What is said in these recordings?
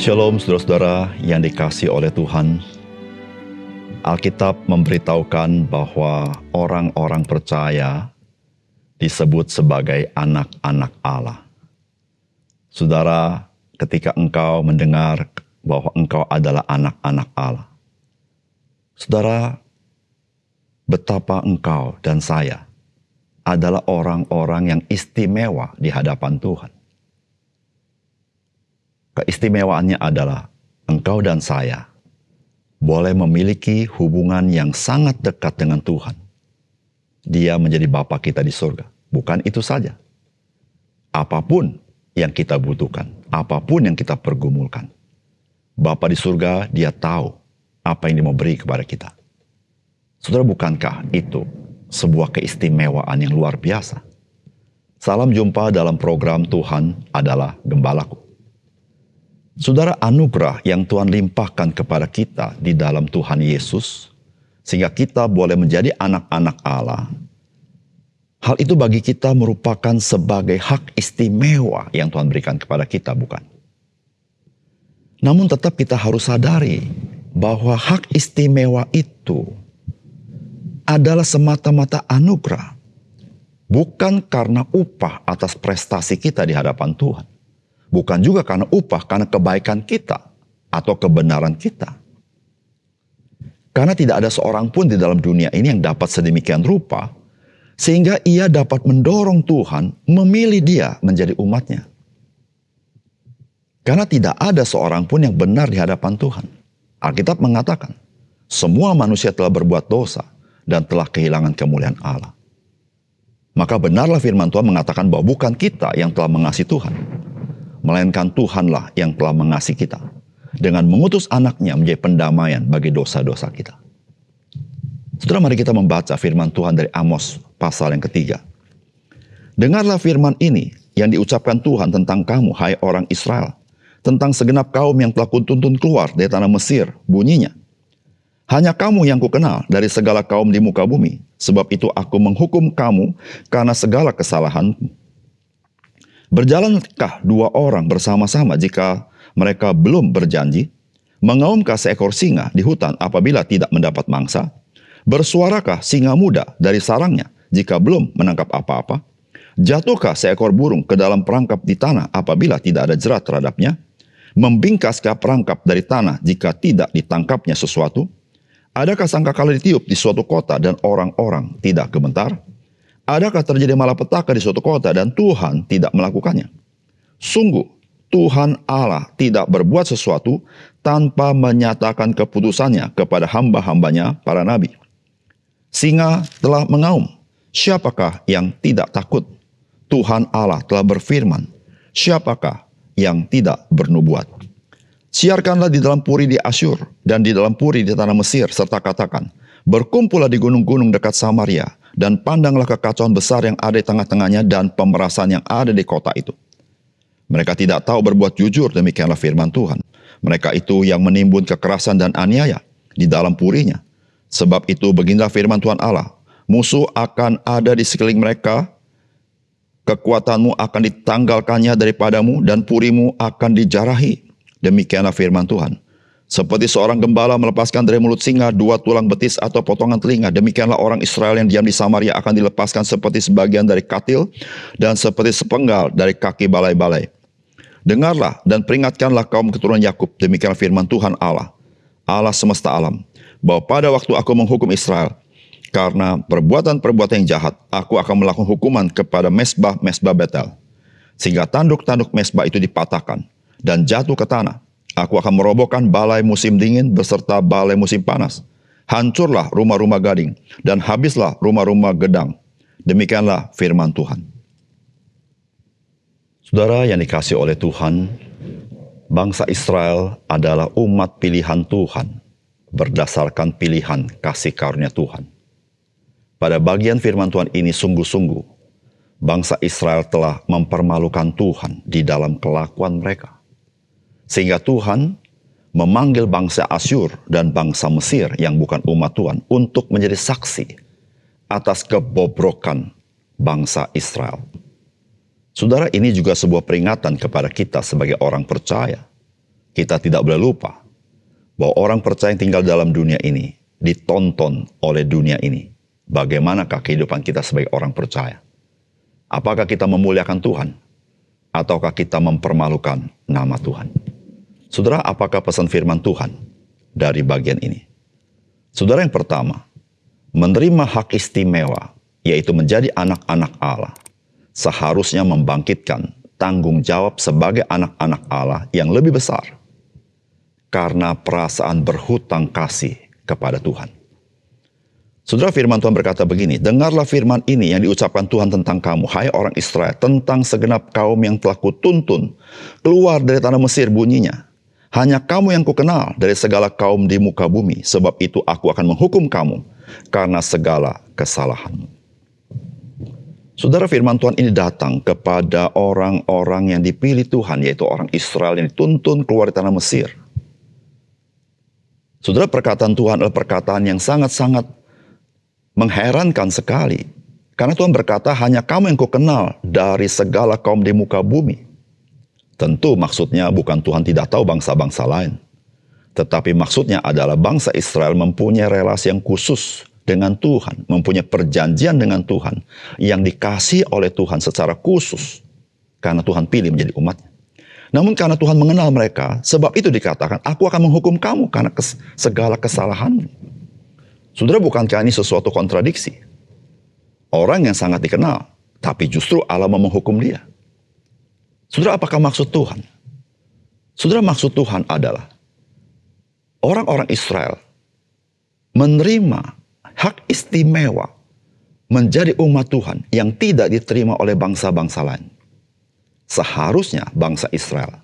Shalom saudara-saudara yang dikasih oleh Tuhan. Alkitab memberitahukan bahwa orang-orang percaya disebut sebagai anak-anak Allah. Saudara, ketika engkau mendengar bahwa engkau adalah anak-anak Allah. Saudara, betapa engkau dan saya adalah orang-orang yang istimewa di hadapan Tuhan. Keistimewaannya adalah engkau dan saya boleh memiliki hubungan yang sangat dekat dengan Tuhan. Dia menjadi Bapa kita di surga. Bukan itu saja. Apapun yang kita butuhkan, apapun yang kita pergumulkan, Bapa di surga dia tahu apa yang dia mau beri kepada kita. Saudara, bukankah itu sebuah keistimewaan yang luar biasa? Salam jumpa dalam program Tuhan adalah Gembalaku. Saudara anugerah yang Tuhan limpahkan kepada kita di dalam Tuhan Yesus, sehingga kita boleh menjadi anak-anak Allah. Hal itu bagi kita merupakan sebagai hak istimewa yang Tuhan berikan kepada kita, bukan? Namun tetap kita harus sadari bahwa hak istimewa itu adalah semata-mata anugerah. Bukan karena upah atas prestasi kita di hadapan Tuhan. Bukan juga karena upah, karena kebaikan kita atau kebenaran kita. Karena tidak ada seorang pun di dalam dunia ini yang dapat sedemikian rupa, sehingga ia dapat mendorong Tuhan memilih dia menjadi umatnya. Karena tidak ada seorang pun yang benar di hadapan Tuhan. Alkitab mengatakan, semua manusia telah berbuat dosa dan telah kehilangan kemuliaan Allah. Maka benarlah firman Tuhan mengatakan bahwa bukan kita yang telah mengasihi Tuhan, melainkan Tuhanlah yang telah mengasihi kita dengan mengutus anaknya menjadi pendamaian bagi dosa-dosa kita. Setelah mari kita membaca firman Tuhan dari Amos pasal yang ketiga. Dengarlah firman ini yang diucapkan Tuhan tentang kamu, hai orang Israel. Tentang segenap kaum yang telah kutuntun keluar dari tanah Mesir, bunyinya. Hanya kamu yang kukenal dari segala kaum di muka bumi. Sebab itu aku menghukum kamu karena segala kesalahanmu. Berjalankah dua orang bersama-sama jika mereka belum berjanji? Mengaumkah seekor singa di hutan apabila tidak mendapat mangsa? Bersuarakah singa muda dari sarangnya jika belum menangkap apa-apa? Jatuhkah seekor burung ke dalam perangkap di tanah apabila tidak ada jerat terhadapnya? Membingkaskah perangkap dari tanah jika tidak ditangkapnya sesuatu? Adakah sangka sangkakala ditiup di suatu kota dan orang-orang tidak gementar? Adakah terjadi malapetaka di suatu kota dan Tuhan tidak melakukannya? Sungguh, Tuhan Allah tidak berbuat sesuatu tanpa menyatakan keputusannya kepada hamba-hambanya para nabi. Singa telah mengaum, siapakah yang tidak takut? Tuhan Allah telah berfirman, siapakah yang tidak bernubuat? Siarkanlah di dalam puri di Asyur dan di dalam puri di tanah Mesir serta katakan, berkumpullah di gunung-gunung dekat Samaria dan pandanglah kekacauan besar yang ada di tengah-tengahnya dan pemerasan yang ada di kota itu. Mereka tidak tahu berbuat jujur, demikianlah firman Tuhan. Mereka itu yang menimbun kekerasan dan aniaya di dalam purinya. Sebab itu beginilah firman Tuhan Allah, musuh akan ada di sekeliling mereka, kekuatanmu akan ditanggalkannya daripadamu, dan purimu akan dijarahi. Demikianlah firman Tuhan. Seperti seorang gembala melepaskan dari mulut singa dua tulang betis atau potongan telinga, demikianlah orang Israel yang diam di Samaria akan dilepaskan seperti sebagian dari katil dan seperti sepenggal dari kaki balai-balai. Dengarlah dan peringatkanlah kaum keturunan Yakub, demikian firman Tuhan Allah, Allah semesta alam, bahwa pada waktu aku menghukum Israel, karena perbuatan-perbuatan yang jahat, aku akan melakukan hukuman kepada mesbah-mesbah Betel. Sehingga tanduk-tanduk mesbah itu dipatahkan dan jatuh ke tanah Aku akan merobohkan balai musim dingin beserta balai musim panas. Hancurlah rumah-rumah gading dan habislah rumah-rumah gedang. Demikianlah firman Tuhan. Saudara yang dikasih oleh Tuhan, bangsa Israel adalah umat pilihan Tuhan berdasarkan pilihan kasih karunia Tuhan. Pada bagian firman Tuhan ini sungguh-sungguh, bangsa Israel telah mempermalukan Tuhan di dalam kelakuan mereka. Sehingga Tuhan memanggil bangsa Asyur dan bangsa Mesir yang bukan umat Tuhan untuk menjadi saksi atas kebobrokan bangsa Israel. Saudara, ini juga sebuah peringatan kepada kita sebagai orang percaya. Kita tidak boleh lupa bahwa orang percaya yang tinggal dalam dunia ini ditonton oleh dunia ini. Bagaimanakah kehidupan kita sebagai orang percaya? Apakah kita memuliakan Tuhan ataukah kita mempermalukan nama Tuhan? Saudara, apakah pesan firman Tuhan dari bagian ini? Saudara yang pertama, menerima hak istimewa, yaitu menjadi anak-anak Allah, seharusnya membangkitkan tanggung jawab sebagai anak-anak Allah yang lebih besar karena perasaan berhutang kasih kepada Tuhan. Saudara firman Tuhan berkata begini, Dengarlah firman ini yang diucapkan Tuhan tentang kamu, hai orang Israel, tentang segenap kaum yang telah kutuntun, keluar dari tanah Mesir bunyinya. Hanya kamu yang kukenal dari segala kaum di muka bumi, sebab itu aku akan menghukum kamu karena segala kesalahanmu. Saudara firman Tuhan ini datang kepada orang-orang yang dipilih Tuhan, yaitu orang Israel yang dituntun keluar dari tanah Mesir. Saudara perkataan Tuhan adalah perkataan yang sangat-sangat mengherankan sekali. Karena Tuhan berkata, hanya kamu yang kukenal dari segala kaum di muka bumi. Tentu maksudnya bukan Tuhan tidak tahu bangsa-bangsa lain. Tetapi maksudnya adalah bangsa Israel mempunyai relasi yang khusus dengan Tuhan, mempunyai perjanjian dengan Tuhan yang dikasih oleh Tuhan secara khusus karena Tuhan pilih menjadi umatnya. Namun karena Tuhan mengenal mereka, sebab itu dikatakan, aku akan menghukum kamu karena kes segala kesalahanmu. Saudara, bukankah ini sesuatu kontradiksi? Orang yang sangat dikenal, tapi justru Allah mau menghukum dia. Saudara, apakah maksud Tuhan? Saudara, maksud Tuhan adalah orang-orang Israel menerima hak istimewa menjadi umat Tuhan yang tidak diterima oleh bangsa-bangsa lain. Seharusnya bangsa Israel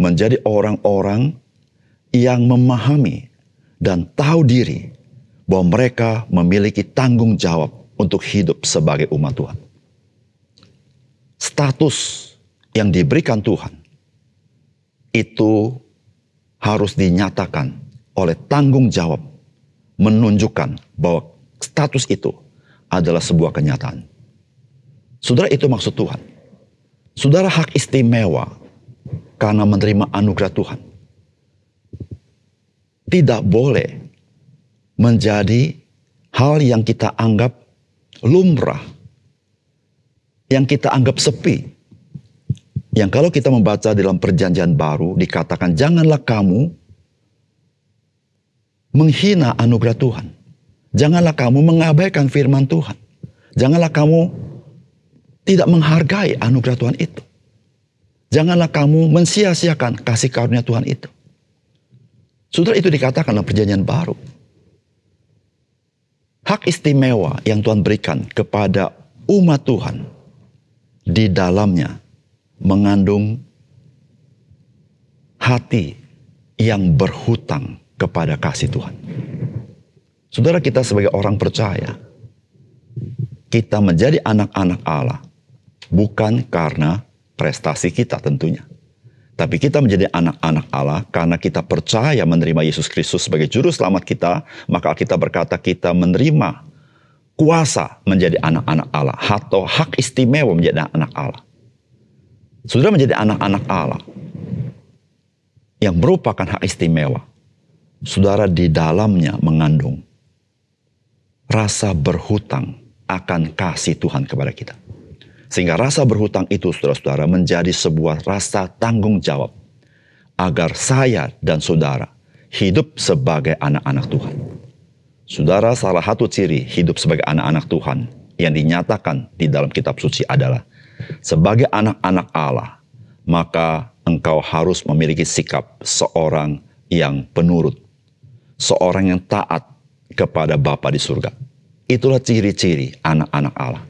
menjadi orang-orang yang memahami dan tahu diri bahwa mereka memiliki tanggung jawab untuk hidup sebagai umat Tuhan. Status yang diberikan Tuhan itu harus dinyatakan oleh tanggung jawab menunjukkan bahwa status itu adalah sebuah kenyataan. Saudara itu maksud Tuhan. Saudara hak istimewa karena menerima anugerah Tuhan. Tidak boleh menjadi hal yang kita anggap lumrah, yang kita anggap sepi, yang kalau kita membaca dalam perjanjian baru dikatakan janganlah kamu menghina anugerah Tuhan. Janganlah kamu mengabaikan firman Tuhan. Janganlah kamu tidak menghargai anugerah Tuhan itu. Janganlah kamu mensia-siakan kasih karunia Tuhan itu. Sudah itu dikatakan dalam perjanjian baru. Hak istimewa yang Tuhan berikan kepada umat Tuhan di dalamnya mengandung hati yang berhutang kepada kasih Tuhan. Saudara kita sebagai orang percaya, kita menjadi anak-anak Allah bukan karena prestasi kita tentunya. Tapi kita menjadi anak-anak Allah karena kita percaya menerima Yesus Kristus sebagai juru selamat kita, maka kita berkata kita menerima kuasa menjadi anak-anak Allah atau hak istimewa menjadi anak Allah. Saudara menjadi anak-anak Allah yang merupakan hak istimewa. Saudara di dalamnya mengandung rasa berhutang akan kasih Tuhan kepada kita. Sehingga rasa berhutang itu saudara-saudara menjadi sebuah rasa tanggung jawab agar saya dan saudara hidup sebagai anak-anak Tuhan. Saudara, salah satu ciri hidup sebagai anak-anak Tuhan yang dinyatakan di dalam kitab suci adalah sebagai anak-anak Allah, maka engkau harus memiliki sikap seorang yang penurut, seorang yang taat kepada Bapa di surga. Itulah ciri-ciri anak-anak Allah.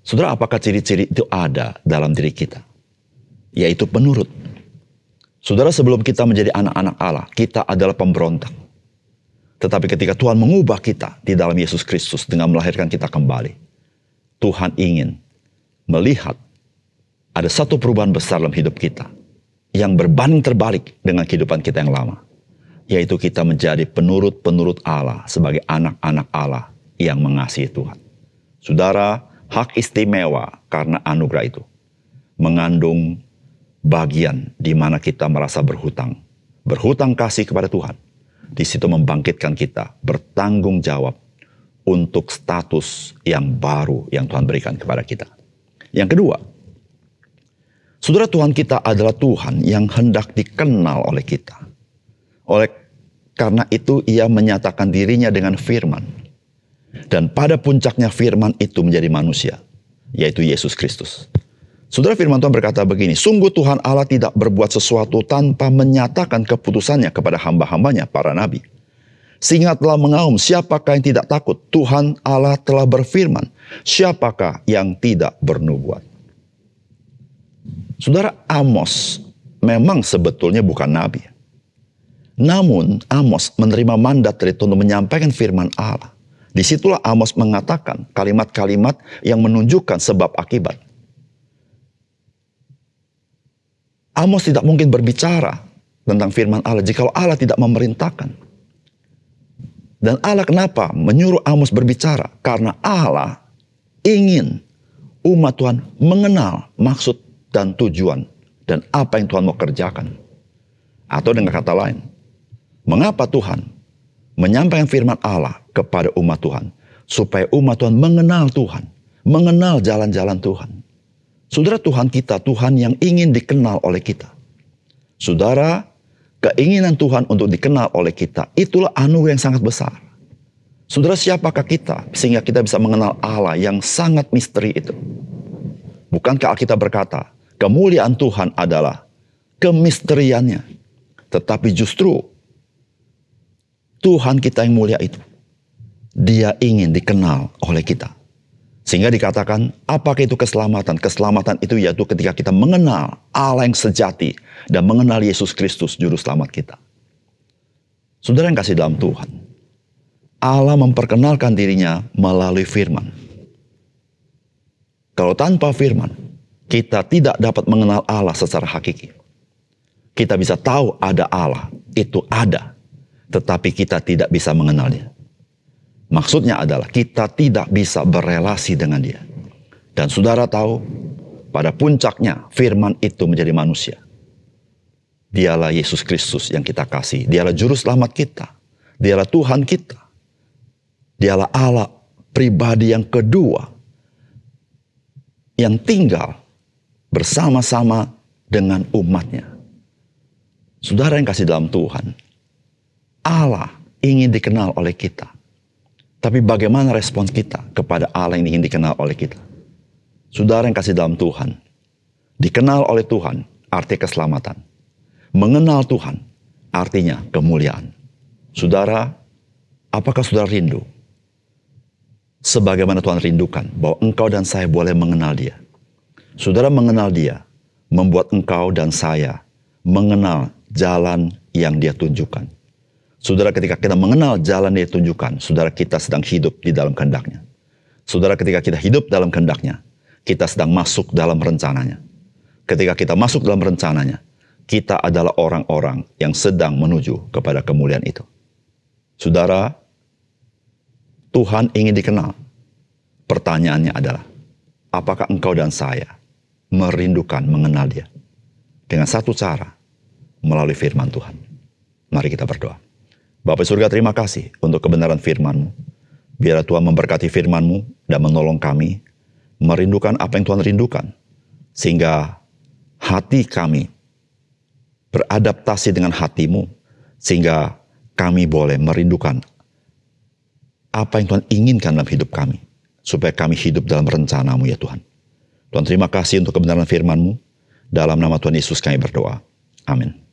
Saudara, apakah ciri-ciri itu ada dalam diri kita? Yaitu penurut. Saudara, sebelum kita menjadi anak-anak Allah, kita adalah pemberontak. Tetapi ketika Tuhan mengubah kita di dalam Yesus Kristus dengan melahirkan kita kembali, Tuhan ingin melihat ada satu perubahan besar dalam hidup kita yang berbanding terbalik dengan kehidupan kita yang lama. Yaitu kita menjadi penurut-penurut Allah sebagai anak-anak Allah yang mengasihi Tuhan. Saudara, hak istimewa karena anugerah itu mengandung bagian di mana kita merasa berhutang. Berhutang kasih kepada Tuhan. Di situ membangkitkan kita bertanggung jawab untuk status yang baru yang Tuhan berikan kepada kita. Yang kedua, saudara Tuhan kita adalah Tuhan yang hendak dikenal oleh kita. Oleh karena itu ia menyatakan dirinya dengan firman. Dan pada puncaknya firman itu menjadi manusia, yaitu Yesus Kristus. Saudara firman Tuhan berkata begini, sungguh Tuhan Allah tidak berbuat sesuatu tanpa menyatakan keputusannya kepada hamba-hambanya, para nabi. Singa telah mengaum, siapakah yang tidak takut? Tuhan Allah telah berfirman, siapakah yang tidak bernubuat? Saudara Amos memang sebetulnya bukan nabi. Namun Amos menerima mandat dari Tuhan menyampaikan firman Allah. Disitulah Amos mengatakan kalimat-kalimat yang menunjukkan sebab akibat. Amos tidak mungkin berbicara tentang firman Allah jika Allah tidak memerintahkan. Dan Allah kenapa menyuruh Amos berbicara? Karena Allah ingin umat Tuhan mengenal maksud dan tujuan dan apa yang Tuhan mau kerjakan. Atau dengan kata lain, mengapa Tuhan menyampaikan firman Allah kepada umat Tuhan? Supaya umat Tuhan mengenal Tuhan, mengenal jalan-jalan Tuhan. Saudara Tuhan kita, Tuhan yang ingin dikenal oleh kita. Saudara, Keinginan Tuhan untuk dikenal oleh kita, itulah anugerah yang sangat besar. Saudara, siapakah kita sehingga kita bisa mengenal Allah yang sangat misteri itu? Bukankah Alkitab berkata, kemuliaan Tuhan adalah kemisteriannya. Tetapi justru Tuhan kita yang mulia itu, dia ingin dikenal oleh kita. Sehingga dikatakan, apakah itu keselamatan? Keselamatan itu yaitu ketika kita mengenal Allah yang sejati dan mengenal Yesus Kristus, Juru Selamat kita. Saudara yang kasih dalam Tuhan, Allah memperkenalkan dirinya melalui firman. Kalau tanpa firman, kita tidak dapat mengenal Allah secara hakiki. Kita bisa tahu ada Allah, itu ada, tetapi kita tidak bisa mengenalnya. Maksudnya adalah kita tidak bisa berelasi dengan dia. Dan saudara tahu, pada puncaknya firman itu menjadi manusia. Dialah Yesus Kristus yang kita kasih. Dialah juru selamat kita. Dialah Tuhan kita. Dialah Allah pribadi yang kedua yang tinggal bersama-sama dengan umatnya. Saudara yang kasih dalam Tuhan, Allah ingin dikenal oleh kita. Tapi bagaimana respons kita kepada Allah yang ingin dikenal oleh kita? Saudara yang kasih dalam Tuhan, dikenal oleh Tuhan arti keselamatan. Mengenal Tuhan artinya kemuliaan. Saudara, apakah saudara rindu? Sebagaimana Tuhan rindukan bahwa engkau dan saya boleh mengenal dia. Saudara mengenal dia membuat engkau dan saya mengenal jalan yang dia tunjukkan Saudara ketika kita mengenal jalan yang ditunjukkan, saudara kita sedang hidup di dalam kehendaknya. Saudara ketika kita hidup dalam kehendaknya, kita sedang masuk dalam rencananya. Ketika kita masuk dalam rencananya, kita adalah orang-orang yang sedang menuju kepada kemuliaan itu. Saudara, Tuhan ingin dikenal. Pertanyaannya adalah, apakah engkau dan saya merindukan mengenal dia? Dengan satu cara, melalui firman Tuhan. Mari kita berdoa. Bapak surga terima kasih untuk kebenaran Firmanmu Biar Tuhan memberkati Firmanmu dan menolong kami merindukan apa yang Tuhan rindukan. Sehingga hati kami beradaptasi dengan hatimu. Sehingga kami boleh merindukan apa yang Tuhan inginkan dalam hidup kami. Supaya kami hidup dalam rencanamu ya Tuhan. Tuhan terima kasih untuk kebenaran Firmanmu Dalam nama Tuhan Yesus kami berdoa. Amin.